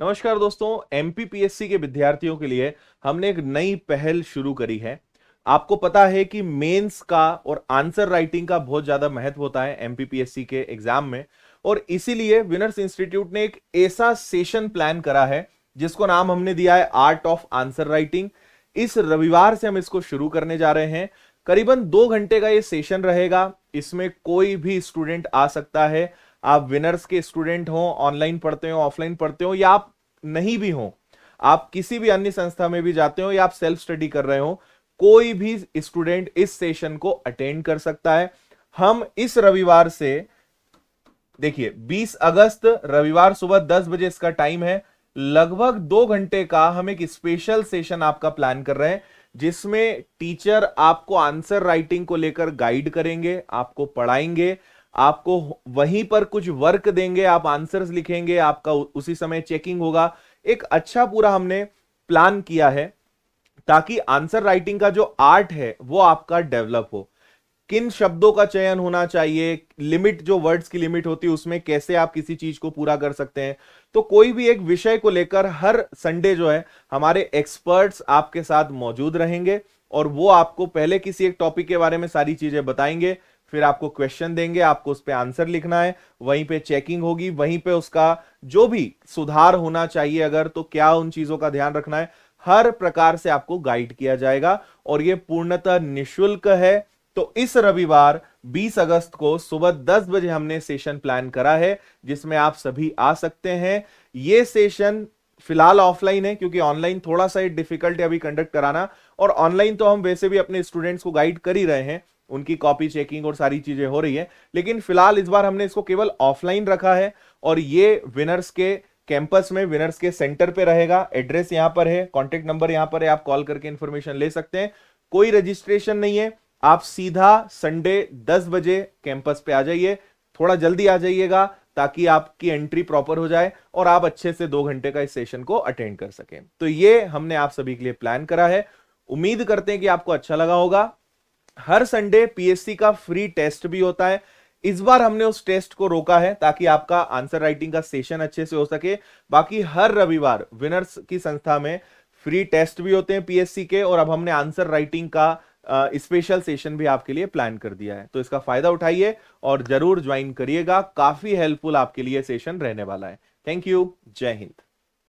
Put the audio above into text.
नमस्कार दोस्तों एमपीपीएससी के विद्यार्थियों के लिए हमने एक नई पहल शुरू करी है आपको पता है कि मेंस का और आंसर राइटिंग का बहुत ज्यादा महत्व होता है एमपीपीएससी के एग्जाम में और इसीलिए विनर्स इंस्टीट्यूट ने एक ऐसा सेशन प्लान करा है जिसको नाम हमने दिया है आर्ट ऑफ आंसर राइटिंग इस रविवार से हम इसको शुरू करने जा रहे हैं करीबन दो घंटे का ये सेशन रहेगा इसमें कोई भी स्टूडेंट आ सकता है आप विनर्स के स्टूडेंट हो ऑनलाइन पढ़ते हो ऑफलाइन पढ़ते हो या आप नहीं भी हो आप किसी भी अन्य संस्था में भी जाते हो या आप सेल्फ स्टडी कर रहे हो कोई भी स्टूडेंट इस सेशन को अटेंड कर सकता है हम इस रविवार से देखिए 20 अगस्त रविवार सुबह 10 बजे इसका टाइम है लगभग दो घंटे का हम एक स्पेशल सेशन आपका प्लान कर रहे हैं जिसमें टीचर आपको आंसर राइटिंग को लेकर गाइड करेंगे आपको पढ़ाएंगे आपको वहीं पर कुछ वर्क देंगे आप आंसर्स लिखेंगे आपका उसी समय चेकिंग होगा एक अच्छा पूरा हमने प्लान किया है ताकि आंसर राइटिंग का जो आर्ट है वो आपका डेवलप हो किन शब्दों का चयन होना चाहिए लिमिट जो वर्ड्स की लिमिट होती है उसमें कैसे आप किसी चीज को पूरा कर सकते हैं तो कोई भी एक विषय को लेकर हर संडे जो है हमारे एक्सपर्ट्स आपके साथ मौजूद रहेंगे और वो आपको पहले किसी एक टॉपिक के बारे में सारी चीजें बताएंगे फिर आपको क्वेश्चन देंगे आपको उस पर आंसर लिखना है वहीं पे चेकिंग होगी वहीं पे उसका जो भी सुधार होना चाहिए अगर तो क्या उन चीजों का ध्यान रखना है हर प्रकार से आपको गाइड किया जाएगा और ये पूर्णतः निशुल्क है तो इस रविवार 20 अगस्त को सुबह 10 बजे हमने सेशन प्लान करा है जिसमें आप सभी आ सकते हैं ये सेशन फिलहाल ऑफलाइन है क्योंकि ऑनलाइन थोड़ा सा डिफिकल्ट है अभी कंडक्ट कराना और ऑनलाइन तो हम वैसे भी अपने स्टूडेंट्स को गाइड कर ही रहे हैं उनकी कॉपी चेकिंग और सारी चीजें हो रही है लेकिन फिलहाल इस बार हमने इसको केवल ऑफलाइन रखा है और ये विनर्स के कैंपस में विनर्स के सेंटर पे रहेगा एड्रेस यहां पर है कॉन्टेक्ट नंबर यहां पर है आप कॉल करके इंफॉर्मेशन ले सकते हैं कोई रजिस्ट्रेशन नहीं है आप सीधा संडे 10 बजे कैंपस पे आ जाइए थोड़ा जल्दी आ जाइएगा ताकि आपकी एंट्री प्रॉपर हो जाए और आप अच्छे से दो घंटे का इस सेशन को अटेंड कर सकें तो ये हमने आप सभी के लिए प्लान करा है उम्मीद करते हैं कि आपको अच्छा लगा होगा हर संडे पीएससी का फ्री टेस्ट भी होता है इस बार हमने उस टेस्ट को रोका है ताकि आपका आंसर राइटिंग का सेशन अच्छे से हो सके बाकी हर रविवार विनर्स की संस्था में फ्री टेस्ट भी होते हैं पीएससी के और अब हमने आंसर राइटिंग का स्पेशल सेशन भी आपके लिए प्लान कर दिया है तो इसका फायदा उठाइए और जरूर ज्वाइन करिएगा काफी हेल्पफुल आपके लिए सेशन रहने वाला है थैंक यू जय हिंद